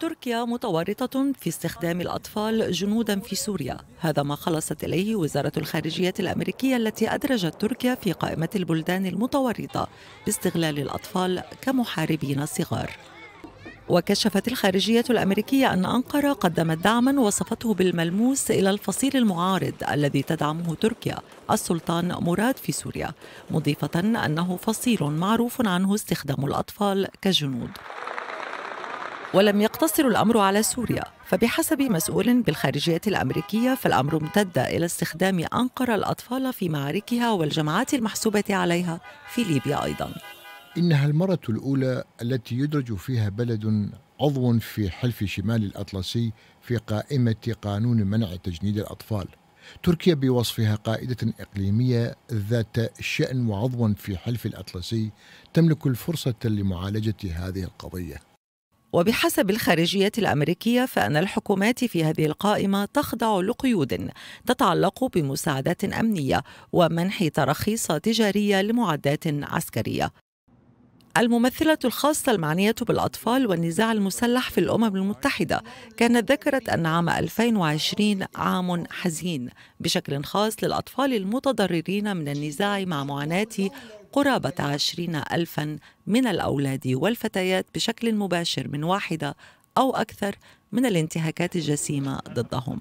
تركيا متورطة في استخدام الأطفال جنودا في سوريا هذا ما خلصت إليه وزارة الخارجية الأمريكية التي أدرجت تركيا في قائمة البلدان المتورطة باستغلال الأطفال كمحاربين صغار وكشفت الخارجية الأمريكية أن أنقرة قدمت دعما وصفته بالملموس إلى الفصيل المعارض الذي تدعمه تركيا السلطان مراد في سوريا مضيفة أنه فصيل معروف عنه استخدام الأطفال كجنود ولم يقتصر الامر على سوريا فبحسب مسؤول بالخارجيه الامريكيه فالامر امتد الى استخدام انقره الاطفال في معاركها والجماعات المحسوبه عليها في ليبيا ايضا انها المره الاولى التي يدرج فيها بلد عضو في حلف شمال الاطلسي في قائمه قانون منع تجنيد الاطفال تركيا بوصفها قائدة إقليمية ذات شأن وعضوا في حلف الأطلسي تملك الفرصة لمعالجة هذه القضية وبحسب الخارجية الأمريكية فإن الحكومات في هذه القائمة تخضع لقيود تتعلق بمساعدات أمنية ومنح ترخيص تجارية لمعدات عسكرية الممثلة الخاصة المعنية بالأطفال والنزاع المسلح في الأمم المتحدة كانت ذكرت أن عام 2020 عام حزين بشكل خاص للأطفال المتضررين من النزاع مع معاناة قرابة عشرين ألفا من الأولاد والفتيات بشكل مباشر من واحدة أو أكثر من الانتهاكات الجسيمة ضدهم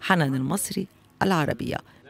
حنان المصري العربية